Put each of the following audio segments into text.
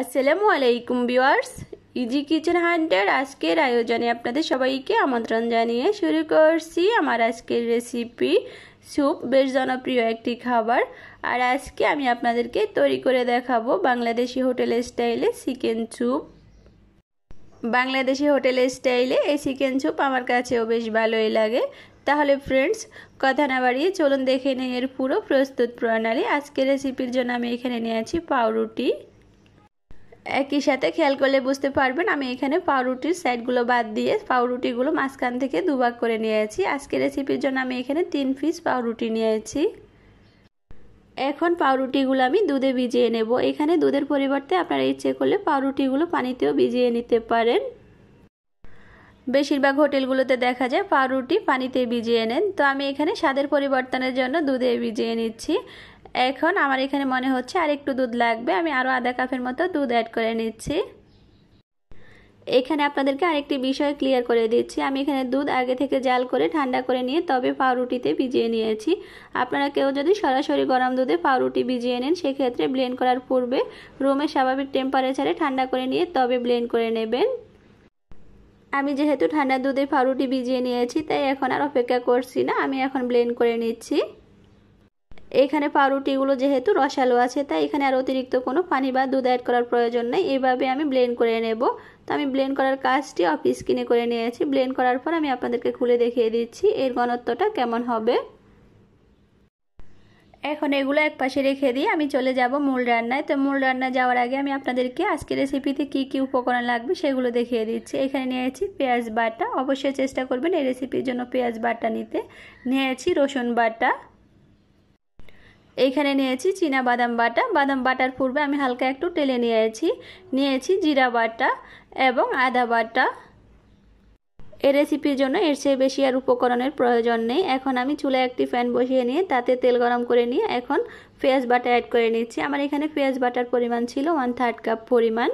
আসসালামু আলাইকুম viewers easy kitchen হান্টের আজকের আয়োজনে আপনাদের সবাইকে আমন্ত্রণ জানিয়ে শুরু করছি আমার আজকের রেসিপি স্যুপ বেশ জনপ্রিয় একটি খাবার আর আজকে আমি আপনাদেরকে তৈরি করে দেখাবো বাংলাদেশি হোটেল স্টাইলে চিকেন স্যুপ বাংলাদেশি হোটেল স্টাইলে এই চিকেন স্যুপ আমার কাছেও বেশ ভালোই লাগে তাহলে ফ্রেন্ডস কথা না বাড়িয়ে চলুন দেখে নিই এর পুরো প্রস্তুত প্রণালী আজকের রেসিপির জন্য আমি এখানে নিয়েছি পাউরুটি একই সাথে খেয়াল করলে বুঝতে পারবেন আমি এখানে পাউরুটির সাইডগুলো বাদ দিয়ে পাউরুটিগুলো মাঝখান থেকে দুভাগ করে নিয়েছি আজকে রেসিপির জন্য আমি এখানে তিন পিস পাউরুটি নিয়েছি এখন পাউরুটিগুলো আমি দুধে ভিজিয়ে নেব এখানে দুধের পরিবর্তে আপনারা ইচ্ছে করলে পাউরুটিগুলো পানিতেও ভিজিয়ে নিতে পারেন বেশিরভাগ হোটেলগুলোতে দেখা যায় পাউরুটি পানিতে ভিজিয়ে নেন তো আমি এখানে স্বাদের পরিবর্তনের জন্য দুধে ভিজিয়ে নিচ্ছি এখন আমার এখানে মনে হচ্ছে আর একটু দুধ লাগবে আমি আরও আধা কাপের মতো দুধ অ্যাড করে নিচ্ছি এখানে আপনাদেরকে আরেকটি বিষয় ক্লিয়ার করে দিচ্ছি আমি এখানে দুধ আগে থেকে জাল করে ঠান্ডা করে নিয়ে তবে পাউরুটিতে ভিজিয়ে নিয়েছি আপনারা কেউ যদি সরাসরি গরম দুধে পাউরুটি ভিজিয়ে নেন সেক্ষেত্রে ব্লেন্ড করার পূর্বে রুমের স্বাভাবিক টেম্পারেচারে ঠান্ডা করে নিয়ে তবে ব্লেন্ড করে নেবেন আমি যেহেতু ঠান্ডা দুধে পাউরুটি ভিজিয়ে নিয়েছি তাই এখন আর অপেক্ষা করছি না আমি এখন ব্লেন্ড করে নিচ্ছি এখানে পাউরুটিগুলো যেহেতু রসালো আছে তাই এখানে আর অতিরিক্ত কোনো পানি বা দুধ অ্যাড করার প্রয়োজন নেই এভাবে আমি ব্লেন্ড করে নেব তো আমি ব্লেন্ড করার কাজটি অফ কিনে করে নিয়েছি ব্লেন্ড করার পর আমি আপনাদেরকে খুলে দেখিয়ে দিচ্ছি এর ঘনত্বটা কেমন হবে এখন এগুলো এক পাশে রেখে দিয়ে আমি চলে যাব মূল রান্নায় তো মূল রান্না যাওয়ার আগে আমি আপনাদেরকে আজকে রেসিপিতে কি কি উপকরণ লাগবে সেগুলো দেখিয়ে দিচ্ছি এখানে নিয়েছি পেঁয়াজ বাটা অবশ্যই চেষ্টা করবেন এই রেসিপির জন্য পেঁয়াজ বাটা নিতে নিয়েছি রসুন বাটা এইখানে নিয়েছি চীনা বাদাম বাটা বাদাম বাটার পূর্বে আমি হালকা একটু টেলে নিয়েছি নিয়েছি জিরা বাটা এবং আদা বাটা এই রেসিপির জন্য এর চেয়ে বেশি আর উপকরণের প্রয়োজন নেই এখন আমি চুলে একটি ফ্যান বসিয়ে নিয়ে তাতে তেল গরম করে নিয়ে এখন পেঁয়াজ বাটা অ্যাড করে নিচ্ছি আমার এখানে পেঁয়াজ বাটার পরিমাণ ছিল ওয়ান থার্ড কাপ পরিমাণ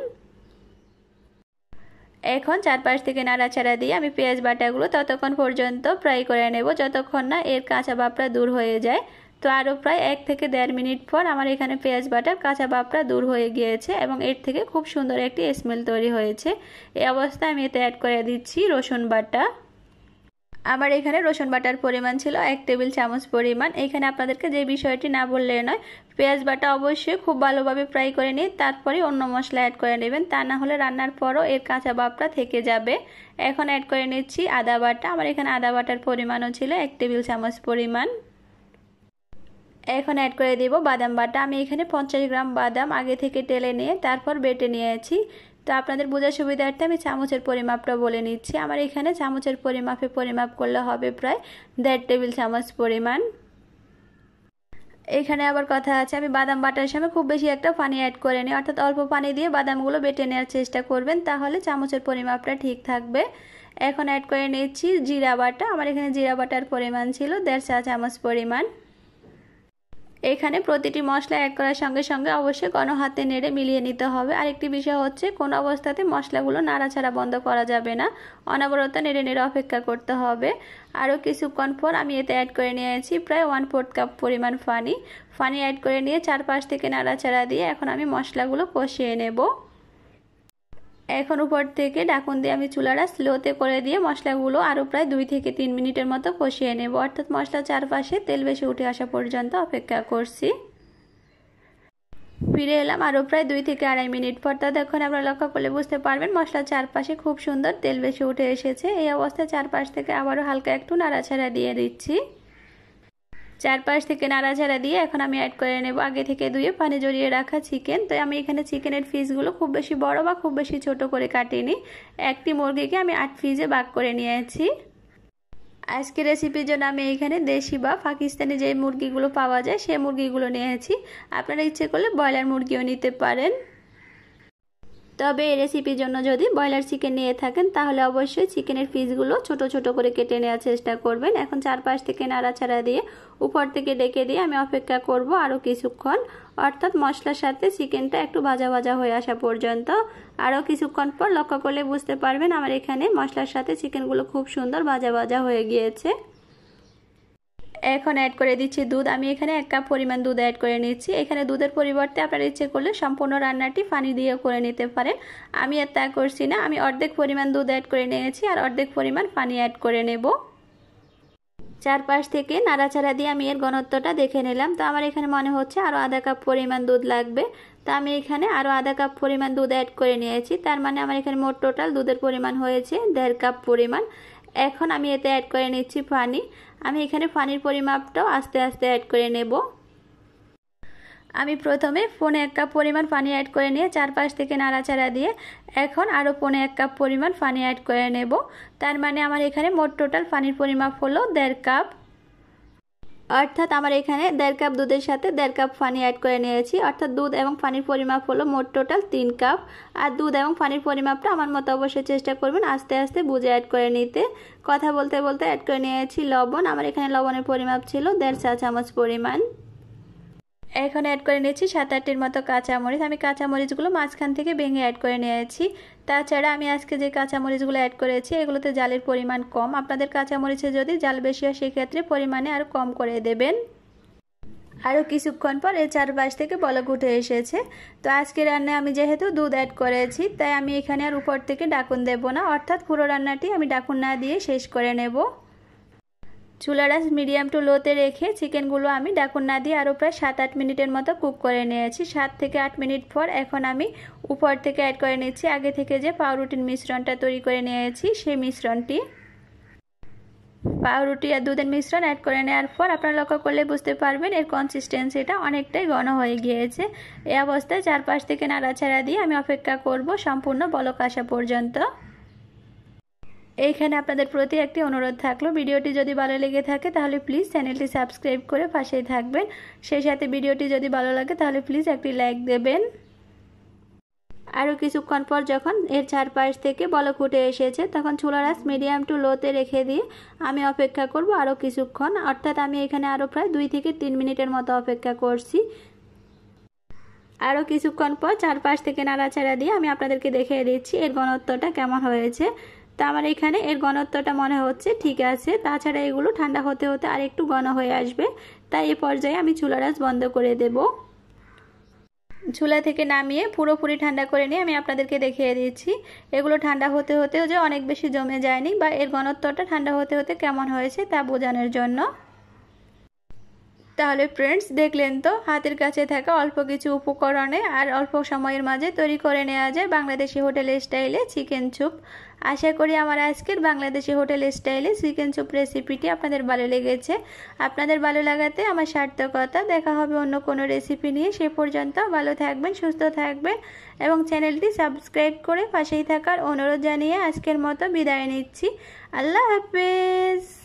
এখন চারপাশ থেকে নাড়াচাড়া দিয়ে আমি পেঁয়াজ বাটাগুলো ততক্ষণ পর্যন্ত ফ্রাই করে নেব যতক্ষণ না এর কাঁচা বাপটা দূর হয়ে যায় তো আরও প্রায় এক থেকে দেড় মিনিট পর আমার এখানে পেঁয়াজ বাটার কাঁচা বাপটা দূর হয়ে গিয়েছে এবং এর থেকে খুব সুন্দর একটি স্মেল তৈরি হয়েছে এই অবস্থায় আমি এতে অ্যাড করে দিচ্ছি রসুন বাটা আমার এখানে রসুন বাটার পরিমাণ ছিল এক টেবিল চামচ পরিমাণ এখানে আপনাদেরকে যে বিষয়টি না বললে নয় পেঁয়াজ বাটা অবশ্যই খুব ভালোভাবে ফ্রাই করে নিয়ে তারপরে অন্য মশলা অ্যাড করে নেবেন তা না হলে রান্নার পরও এর কাঁচা বাপটা থেকে যাবে এখন অ্যাড করে নিচ্ছি আদা বাটা আমার এখানে আদা বাটার পরিমাণও ছিল এক টেবিল চামচ পরিমাণ এখন অ্যাড করে দেব বাদাম বাটা আমি এখানে পঞ্চাশ গ্রাম বাদাম আগে থেকে টেলে নিয়ে তারপর বেটে নিয়েছি তো আপনাদের বোঝার সুবিধার্থে আমি চামচের পরিমাপটা বলে নিচ্ছি আমার এখানে চামচের পরিমাপে পরিমাপ করলে হবে প্রায় দেড় টেবিল চামচ পরিমাণ এখানে আবার কথা আছে আমি বাদাম বাটার সময় খুব বেশি একটা পানি অ্যাড করে নিই অর্থাৎ অল্প পানি দিয়ে বাদামগুলো বেটে নেওয়ার চেষ্টা করবেন তাহলে চামচের পরিমাপটা ঠিক থাকবে এখন অ্যাড করে নিচ্ছি জিরা বাটা আমার এখানে জিরা বাটার পরিমাণ ছিল দেড় চা চামচ পরিমাণ এখানে প্রতিটি মশলা অ্যাড করার সঙ্গে সঙ্গে অবশ্যই কোনো হাতে নেড়ে মিলিয়ে নিতে হবে আরেকটি বিষয় হচ্ছে কোনো অবস্থাতে মশলাগুলো নাড়াছাড়া বন্ধ করা যাবে না অনবরত নেড়ে নেড়ে অপেক্ষা করতে হবে আরও কিছুক্ষণ পর আমি এতে অ্যাড করে নিয়েছি প্রায় ওয়ান ফোর্থ কাপ পরিমাণ ফানি ফানি অ্যাড করে নিয়ে চারপাশ থেকে নাড়াচাড়া দিয়ে এখন আমি মশলাগুলো কষিয়ে নেবো এখন উপর থেকে ঢাকন দিয়ে আমি চুলাটা স্লোতে করে দিয়ে মশলাগুলো আরও প্রায় দুই থেকে তিন মিনিটের মতো কষিয়ে নেব অর্থাৎ মশলা চারপাশে তেল বেশি উঠে আসা পর্যন্ত অপেক্ষা করছি ফিরে এলাম আরও প্রায় দুই থেকে আড়াই মিনিট পর তা দেখুন আমরা লক্ষ্য করলে বুঝতে পারবেন মশলা চারপাশে খুব সুন্দর তেল বেশি উঠে এসেছে এই অবস্থায় চারপাশ থেকে আবারও হালকা একটু নাড়াচাড়া দিয়ে দিচ্ছি চারপাশ থেকে নাড়াঝাড়া দিয়ে এখন আমি অ্যাড করে নেব আগে থেকে ধুয়ে পানি জড়িয়ে রাখা চিকেন তো আমি এখানে চিকেনের ফিসগুলো খুব বেশি বড় বা খুব বেশি ছোট করে কাটিনি একটি মুরগিকে আমি আট ফিজে ভাগ করে নিয়েছি আজকে রেসিপির জন্য আমি এখানে দেশি বা পাকিস্তানি যে মুরগিগুলো পাওয়া যায় সেই মুরগিগুলো নিয়েছি আপনারা ইচ্ছে করলে ব্রয়লার মুরগিও নিতে পারেন তবে এই রেসিপির জন্য যদি ব্রয়লার চিকেন নিয়ে থাকেন তাহলে অবশ্যই চিকেনের পিসগুলো ছোট ছোট করে কেটে নেওয়ার চেষ্টা করবেন এখন চারপাশ থেকে নাড়াচাড়া দিয়ে উপর থেকে ডেকে দিয়ে আমি অপেক্ষা করব আরও কিছুক্ষণ অর্থাৎ মশলার সাথে চিকেনটা একটু ভাজা ভাজা হয়ে আসা পর্যন্ত আরও কিছুক্ষণ পর লক্ষ্য করলে বুঝতে পারবেন আমার এখানে মশলার সাথে চিকেনগুলো খুব সুন্দর ভাজা ভাজা হয়ে গিয়েছে এখন অ্যাড করে দিচ্ছি দুধ আমি এখানে এক কাপ পরিমাণ দুধ অ্যাড করে নিচ্ছি এখানে দুধের পরিবর্তে আপনারা ইচ্ছে করলে সম্পূর্ণ রান্নাটি পানি দিয়ে করে নিতে পারেন আমি আর তা করছি না আমি অর্ধেক পরিমাণ দুধ অ্যাড করে নিয়েছি আর অর্ধেক পরিমাণ পানি অ্যাড করে নেব চারপাশ থেকে নাড়াচাড়া দিয়ে আমি এর ঘনত্বটা দেখে নিলাম তো আমার এখানে মনে হচ্ছে আরও আধা কাপ পরিমাণ দুধ লাগবে তো আমি এখানে আরও আধা কাপ পরিমাণ দুধ অ্যাড করে নিয়েছি তার মানে আমার এখানে মোট টোটাল দুধের পরিমাণ হয়েছে দেড় কাপ পরিমাণ এখন আমি এতে অ্যাড করে নিচ্ছি পানি আমি এখানে পানির পরিমাপটাও আস্তে আস্তে অ্যাড করে নেব আমি প্রথমে পনে এক কাপ পরিমাণ পানি অ্যাড করে নিয়ে চারপাশ থেকে নাড়াচাড়া দিয়ে এখন আরও পনে এক কাপ পরিমাণ পানি অ্যাড করে নেব তার মানে আমার এখানে মোট টোটাল পানির পরিমাপ হলো দেড় কাপ অর্থাৎ আমার এখানে দেড় কাপ দুধের সাথে দেড় কাপ ফানি অ্যাড করে নিয়েছি অর্থাৎ দুধ এবং পানির পরিমাপ হলো মোট টোটাল তিন কাপ আর দুধ এবং পানির পরিমাপটা আমার মতো অবশ্যই চেষ্টা করবেন আস্তে আস্তে বুঝে অ্যাড করে নিতে কথা বলতে বলতে অ্যাড করে নিয়েছি লবণ আমার এখানে লবণের পরিমাপ ছিল দেড় চা চামচ পরিমাণ এখন অ্যাড করে নিয়েছি সাত আটটির মতো কাঁচামরিচ আমি কাঁচামরিচগুলো মাঝখান থেকে ভেঙে অ্যাড করে নিয়েছি তাছাড়া আমি আজকে যে কাঁচামরিচগুলো অ্যাড করেছি এগুলোতে জালের পরিমাণ কম আপনাদের কাঁচামরিচে যদি জাল বেশি হয় সেক্ষেত্রে পরিমাণে আরও কম করে দেবেন আরও কিছুক্ষণ পর এর চারপাশ থেকে বলক উঠে এসেছে তো আজকে রান্নায় আমি যেহেতু দুধ অ্যাড করেছি তাই আমি এখানে আর উপর থেকে ডাকুন দেব না অর্থাৎ পুরো রান্নাটি আমি ডাকুন না দিয়ে শেষ করে নেবো চুলারাস মিডিয়াম টু লোতে রেখে চিকেনগুলো আমি ডাকুন না দিয়ে আরও প্রায় সাত আট মিনিটের মতো কুক করে নিয়েছি সাত থেকে আট মিনিট পর এখন আমি উপর থেকে অ্যাড করে নিচ্ছি আগে থেকে যে পাউরুটির মিশ্রণটা তৈরি করে নিয়েছি সেই মিশ্রণটি পাউরুটি আর দুধের মিশ্রণ অ্যাড করে নেওয়ার পর আপনারা লক্ষ্য করলে বুঝতে পারবেন এর কনসিস্টেন্সিটা অনেকটাই ঘন হয়ে গিয়েছে এই অবস্থায় চারপাশ থেকে নাড়াচাড়া দিয়ে আমি অপেক্ষা করব সম্পূর্ণ বলক আসা পর্যন্ত এইখানে আপনাদের প্রতি একটি অনুরোধ থাকলো ভিডিওটি যদি ভালো লেগে থাকে তাহলে প্লিজ চ্যানেলটি সাবস্ক্রাইব করে পাশেই থাকবেন সেই সাথে ভিডিওটি যদি ভালো লাগে তাহলে প্লিজ একটি লাইক দেবেন আরও কিছুক্ষণ পর যখন এর চারপাশ থেকে বলক উঠে এসেছে তখন চুলারাস মিডিয়াম টু লোতে রেখে দিয়ে আমি অপেক্ষা করব আরও কিছুক্ষণ অর্থাৎ আমি এখানে আরও প্রায় দুই থেকে তিন মিনিটের মতো অপেক্ষা করছি আরও কিছুক্ষণ পর চারপাশ থেকে নাড়াচাড়া দিয়ে আমি আপনাদেরকে দেখিয়ে দিচ্ছি এর গণত্বটা কেমন হয়েছে তা আমার এখানে এর ঘনত্বটা মনে হচ্ছে ঠিক আছে তাছাড়া এগুলো ঠান্ডা হতে হতে আর একটু গণ হয়ে আসবে তাই এ পর্যায়ে আমি চুলারাজ বন্ধ করে দেব চুলা থেকে নামিয়ে পুরোপুরি ঠান্ডা করে নিয়ে আমি আপনাদেরকে দেখিয়ে দিচ্ছি এগুলো ঠান্ডা হতে হতেও যে অনেক বেশি জমে যায়নি বা এর ঘনত্বটা ঠান্ডা হতে হতে কেমন হয়েছে তা বোঝানোর জন্য তাহলে ফ্রেন্ডস দেখলেন তো হাতের কাছে থাকা অল্প কিছু উপকরণে আর অল্প সময়ের মাঝে তৈরি করে নেওয়া যায় বাংলাদেশি হোটেলের স্টাইলে চিকেন চুপ আশা করি আমার আজকের বাংলাদেশি হোটেল স্টাইলে চিকেন চুপ রেসিপিটি আপনাদের ভালো লেগেছে আপনাদের ভালো লাগাতে আমার সার্থকতা দেখা হবে অন্য কোনো রেসিপি নিয়ে সে পর্যন্ত ভালো থাকবেন সুস্থ থাকবেন এবং চ্যানেলটি সাবস্ক্রাইব করে পাশেই থাকার অনুরোধ জানিয়ে আজকের মতো বিদায় নিচ্ছি আল্লাহ হাফেজ